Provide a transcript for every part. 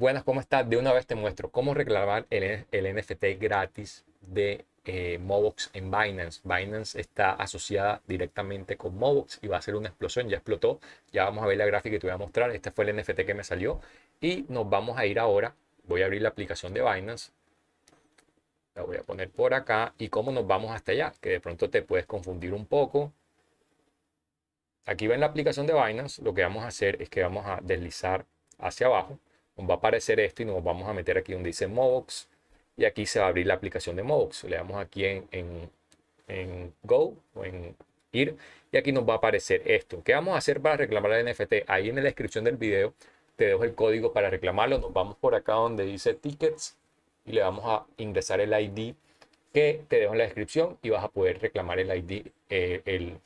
buenas, ¿cómo estás? De una vez te muestro cómo reclamar el, NFT gratis de eh, Mobox en Binance. Binance está asociada directamente con Mobox y va a ser una explosión. Ya explotó. Ya vamos a ver la gráfica que te voy a mostrar. Este fue el NFT que me salió. Y nos vamos a ir ahora. Voy a abrir la aplicación de Binance. La voy a poner por acá. Y cómo nos vamos hasta allá. Que de pronto te puedes confundir un poco. Aquí va en la aplicación de Binance. Lo que vamos a hacer es que vamos a deslizar hacia abajo va a aparecer esto y nos vamos a meter aquí donde dice Mobox y aquí se va a abrir la aplicación de Movox. Le damos aquí en, Go o en ir y aquí nos va a aparecer esto. ¿Qué vamos a hacer para reclamar el NFT? Ahí en la descripción del video te dejo el código para reclamarlo. Nos vamos por acá donde dice tickets y le vamos a ingresar el ID que te dejo en la descripción y vas a poder reclamar el ID, eh, el,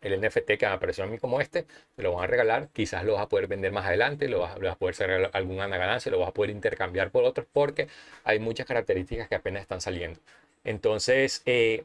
el NFT que apareció a mí como este, te lo van a regalar, quizás lo vas a poder vender más adelante, lo vas, a poder hacer alguna ganancia, lo vas a poder intercambiar por otros, porque hay muchas características que apenas están saliendo. Entonces, eh,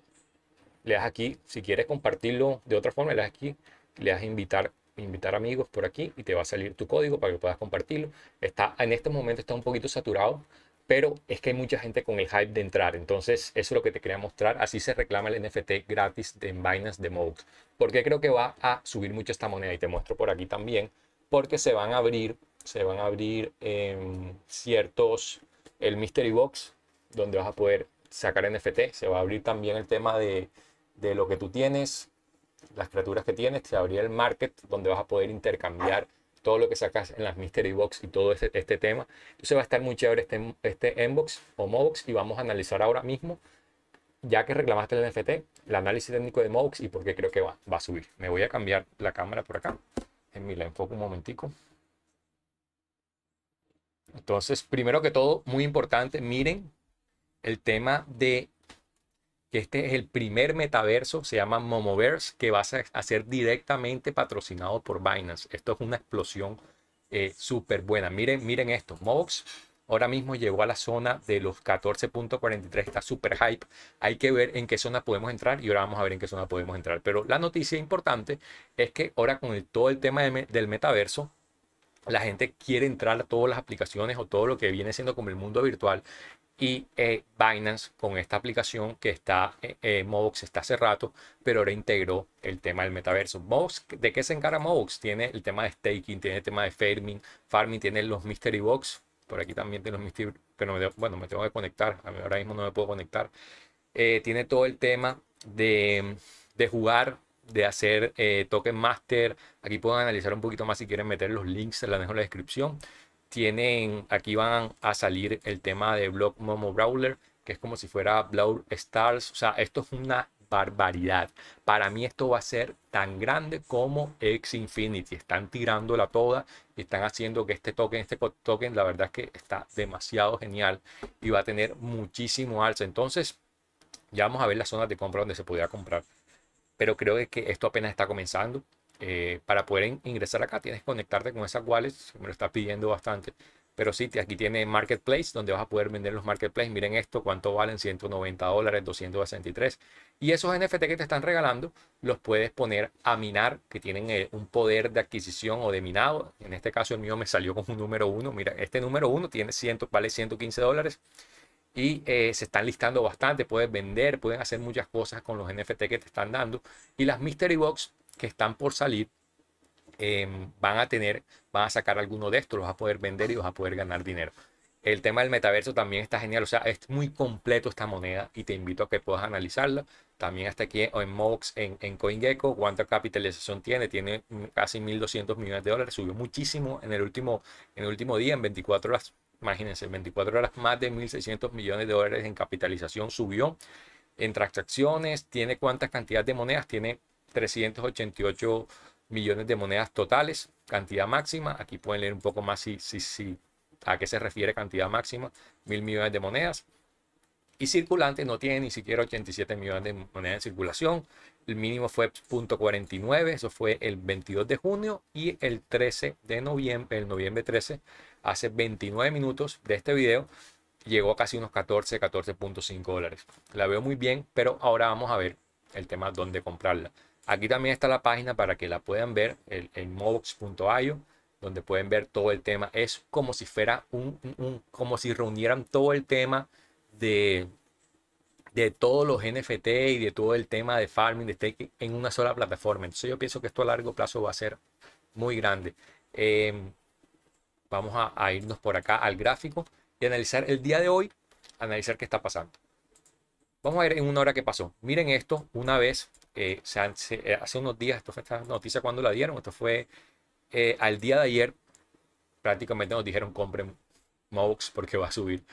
le das aquí, si quieres compartirlo de otra forma, le das aquí, le das invitar invitar amigos por aquí y te va a salir tu código para que puedas compartirlo. Está en este momento está un poquito saturado, pero es que hay mucha gente con el hype de entrar. Entonces, eso es lo que te quería mostrar. Así se reclama el NFT gratis de Binance de Mode porque creo que va a subir mucho esta moneda y te muestro por aquí también, porque se van a abrir, se van a abrir em, ciertos, el Mystery Box, donde vas a poder sacar NFT, se va a abrir también el tema de, de lo que tú tienes, las criaturas que tienes, se abrirá el market donde vas a poder intercambiar todo lo que sacas en las Mystery Box y todo este, este tema. Entonces va a estar muy chévere este, este Inbox o Mobox y vamos a analizar ahora mismo ya que reclamaste el NFT, el análisis técnico de Mox y por qué creo que va, va a subir. Me voy a cambiar la cámara por acá. mi la enfoco un momentico. Entonces, primero que todo, muy importante, miren el tema de que este es el primer metaverso, se llama Momoverse, que va a ser directamente patrocinado por Binance. Esto es una explosión eh, súper buena. Miren, miren esto, Mox Ahora mismo llegó a la zona de los 14.43, está súper hype. Hay que ver en qué zona podemos entrar y ahora vamos a ver en qué zona podemos entrar. Pero la noticia importante es que ahora con todo el tema del metaverso, la gente quiere entrar a todas las aplicaciones o todo lo que viene siendo como el mundo virtual. Y eh, Binance con esta aplicación que está, eh, eh está hace rato, pero ahora integró el tema del metaverso. ¿de qué se encarga Mobox? Tiene el tema de staking, tiene el tema de farming, farming tiene los mystery box, por aquí también tengo mis pero me, bueno, me tengo que conectar, a mí ahora mismo no me puedo conectar. Eh, tiene todo el tema de, jugar, de hacer eh, token master. Aquí pueden analizar un poquito más si quieren meter los links, se los dejo en la descripción. Tienen, aquí van a salir el tema de blog Momo Brawler, que es como si fuera Blow Stars. O sea, esto es una barbaridad. Para mí esto va a ser tan grande como X Infinity. Están tirándola toda y están haciendo que este toque este token, la verdad es que está demasiado genial y va a tener muchísimo alza. Entonces, ya vamos a ver las zonas de compra donde se pudiera comprar. Pero creo que esto apenas está comenzando. Eh, para poder ingresar acá tienes que conectarte con esas wallets, me lo está pidiendo bastante. Pero sí, aquí tiene Marketplace, donde vas a poder vender los Marketplace. Miren esto, cuánto valen, 190 dólares, 263. Y esos NFT que te están regalando, los puedes poner a minar, que tienen eh, un poder de adquisición o de minado. En este caso el mío me salió con un número 1. Mira, este número 1 tiene 100, vale 115 dólares. Y eh, se están listando bastante, puedes vender, pueden hacer muchas cosas con los NFT que te están dando. Y las Mystery Box que están por salir, Em, van a tener, van a sacar alguno de estos, los vas a poder vender y los vas a poder ganar dinero. El tema del metaverso también está genial, o sea, es muy completo esta moneda y te invito a que puedas analizarla. También hasta aquí en MOX, en, en CoinGecko, cuánta capitalización tiene, tiene casi 1.200 millones de dólares, subió muchísimo en el último, en el último día, en 24 horas, imagínense, en 24 horas más de 1.600 millones de dólares en capitalización subió. En transacciones, tiene cuántas cantidades de monedas, tiene 388 millones de monedas totales, cantidad máxima. Aquí pueden leer un poco más si, si, si a qué se refiere cantidad máxima, mil millones de monedas. Y circulante no tiene ni siquiera 87 millones de monedas en circulación. El mínimo fue 0.49, eso fue el 22 de junio y el 13 de noviembre, el noviembre 13, hace 29 minutos de este video, llegó a casi unos 14, 14.5 dólares. La veo muy bien, pero ahora vamos a ver el tema dónde comprarla. Aquí también está la página para que la puedan ver, el, el donde pueden ver todo el tema. Es como si fuera un, como si reunieran todo el tema de, de todos los NFT y de todo el tema de farming, de staking en una sola plataforma. Entonces yo pienso que esto a largo plazo va a ser muy grande. Em, vamos a, a, irnos por acá al gráfico y analizar el día de hoy, analizar qué está pasando. Vamos a ver en una hora qué pasó. Miren esto, una vez eh, hace unos días, esto fue esta noticia cuando la dieron, esto fue eh, al día de ayer, prácticamente nos dijeron compren Mox porque va a subir,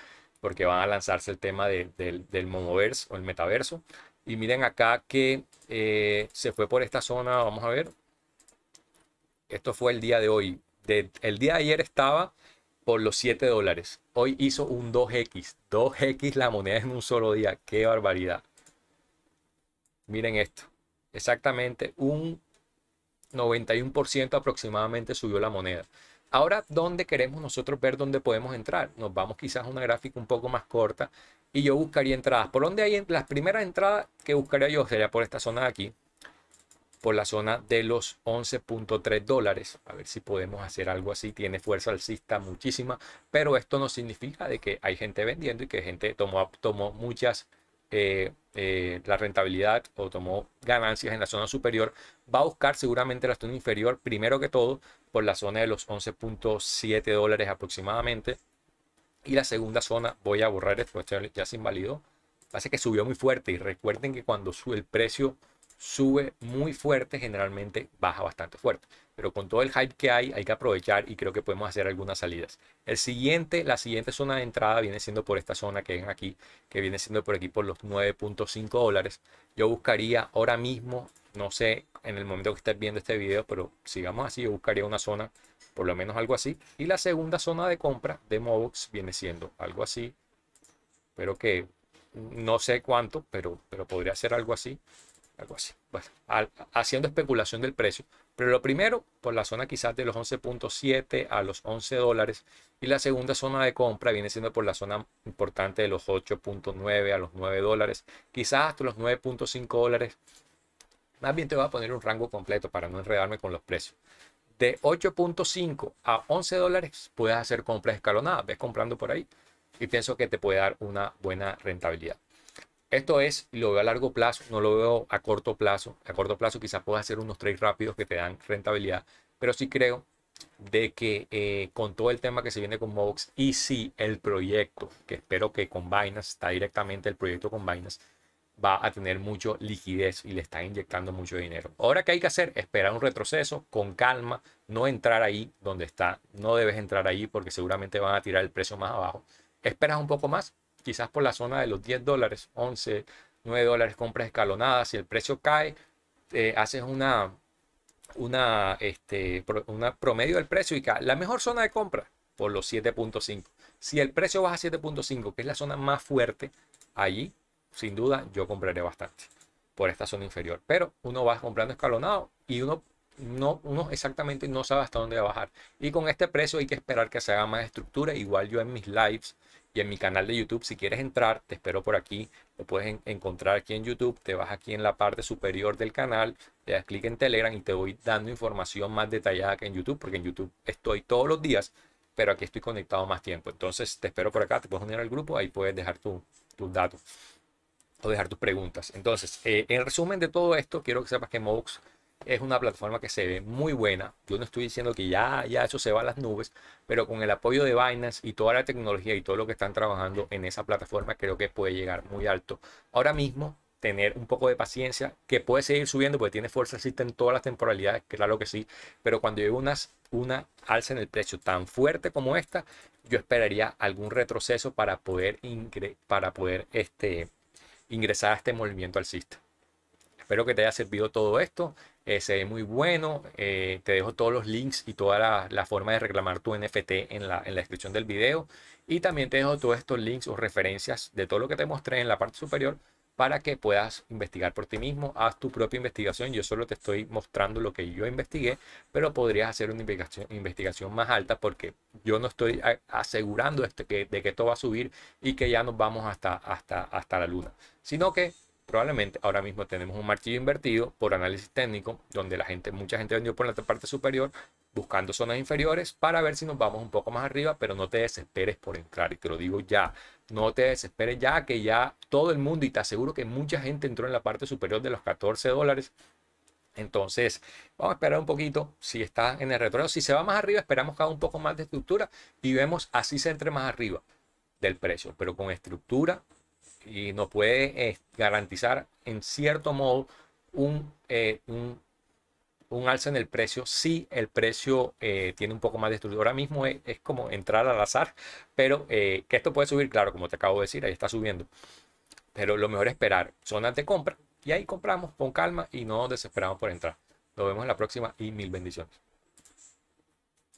porque van a lanzarse el tema del, del Momoverse o el metaverso. Y miren acá que eh, se fue por esta zona, vamos a ver. Esto fue el día de hoy. De, el día de ayer estaba por los 7 dólares. Hoy hizo un 2X. 2X la moneda en un solo día. Qué barbaridad. Miren esto exactamente un 91% aproximadamente subió la moneda. Ahora, ¿dónde queremos nosotros ver dónde podemos entrar? Nos vamos quizás a una gráfica un poco más corta y yo buscaría entradas. ¿Por dónde hay las primeras entradas que buscaría yo? Sería por esta zona de aquí, por la zona de los 11.3 dólares. A ver si podemos hacer algo así. Tiene fuerza alcista muchísima, pero esto no significa de que hay gente vendiendo y que gente tomó, tomó muchas eh, eh, la rentabilidad o tomó ganancias en la zona superior, va a buscar seguramente la zona inferior, primero que todo, por la zona de los 11.7 dólares aproximadamente. Y la segunda zona, voy a borrar esto, ya se invalidó. hace que subió muy fuerte y recuerden que cuando sube el precio sube muy fuerte, generalmente baja bastante fuerte. Pero con todo el hype que hay, hay que aprovechar y creo que podemos hacer algunas salidas. El siguiente, la siguiente zona de entrada viene siendo por esta zona que ven aquí, que viene siendo por aquí por los 9.5 dólares. Yo buscaría ahora mismo, no sé en el momento que estés viendo este video, pero sigamos así, yo buscaría una zona, por lo menos algo así. Y la segunda zona de compra de Movox viene siendo algo así, pero que no sé cuánto, pero, pero podría ser algo así algo así. Bueno, haciendo especulación del precio. Pero lo primero, por la zona quizás de los 11.7 a los 11 dólares. Y la segunda zona de compra viene siendo por la zona importante de los 8.9 a los 9 dólares. Quizás hasta los 9.5 dólares. Más bien te voy a poner un rango completo para no enredarme con los precios. De 8.5 a 11 dólares puedes hacer compras escalonadas. Ves comprando por ahí. Y pienso que te puede dar una buena rentabilidad. Esto es, lo veo a largo plazo, no lo veo a corto plazo. A corto plazo quizás puedas hacer unos trades rápidos que te dan rentabilidad, pero sí creo de que eh, con todo el tema que se viene con Mox y si el proyecto, que espero que con Binance, está directamente el proyecto con Binance, va a tener mucho liquidez y le está inyectando mucho dinero. Ahora, ¿qué hay que hacer? Esperar un retroceso con calma, no entrar ahí donde está, no debes entrar ahí porque seguramente van a tirar el precio más abajo. Esperas un poco más, quizás por la zona de los 10 dólares, 11, 9 dólares, compras escalonadas. Si el precio cae, eh, haces una, este, una, promedio del precio y cae. La mejor zona de compra por los 7.5. Si el precio baja a 7.5, que es la zona más fuerte, allí sin duda yo compraré bastante por esta zona inferior. Pero uno va comprando escalonado y uno no, uno exactamente no sabe hasta dónde va a bajar. Y con este precio hay que esperar que se haga más estructura. Igual yo en mis lives y en mi canal de YouTube, si quieres entrar, te espero por aquí. Lo puedes encontrar aquí en YouTube. Te vas aquí en la parte superior del canal, le das clic en Telegram y te voy dando información más detallada que en YouTube, porque en YouTube estoy todos los días, pero aquí estoy conectado más tiempo. Entonces te espero por acá, te puedes unir al grupo, ahí puedes dejar tu, tus datos o dejar tus preguntas. Entonces, eh, en resumen de todo esto, quiero que sepas que Mox es una plataforma que se ve muy buena. Yo no estoy diciendo que ya, ya eso se va a las nubes, pero con el apoyo de Binance y toda la tecnología y todo lo que están trabajando en esa plataforma, creo que puede llegar muy alto. Ahora mismo, tener un poco de paciencia, que puede seguir subiendo porque tiene fuerza, en todas las temporalidades, claro que sí, pero cuando llegue unas, una alza en el precio tan fuerte como esta, yo esperaría algún retroceso para poder, para poder este, ingresar a este movimiento alcista. Espero que te haya servido todo esto. Eh, se ve muy bueno. Eh, te dejo todos los links y toda la, forma de reclamar tu NFT en la, en la, descripción del video. Y también te dejo todos estos links o referencias de todo lo que te mostré en la parte superior para que puedas investigar por ti mismo. Haz tu propia investigación. Yo solo te estoy mostrando lo que yo investigué, pero podrías hacer una investigación, investigación más alta porque yo no estoy asegurando este, que, de que esto va a subir y que ya nos vamos hasta, hasta, hasta la luna, sino que probablemente ahora mismo tenemos un martillo invertido por análisis técnico, donde la gente, mucha gente vendió por la parte superior, buscando zonas inferiores para ver si nos vamos un poco más arriba, pero no te desesperes por entrar, y te lo digo ya, no te desesperes ya, que ya todo el mundo, y te aseguro que mucha gente entró en la parte superior de los 14 dólares. Entonces, vamos a esperar un poquito. Si está en el retorno, si se va más arriba, esperamos cada un poco más de estructura y vemos así se entre más arriba del precio, pero con estructura y nos puede eh, garantizar en cierto modo eh, un, un, alza en el precio si el precio eh, tiene un poco más de estructura. Ahora mismo es, es, como entrar al azar, pero que esto puede subir, claro, como te acabo de decir, ahí está subiendo. Pero lo mejor es esperar zonas de compra y ahí compramos con calma y no desesperamos por entrar. Nos vemos en la próxima y mil bendiciones.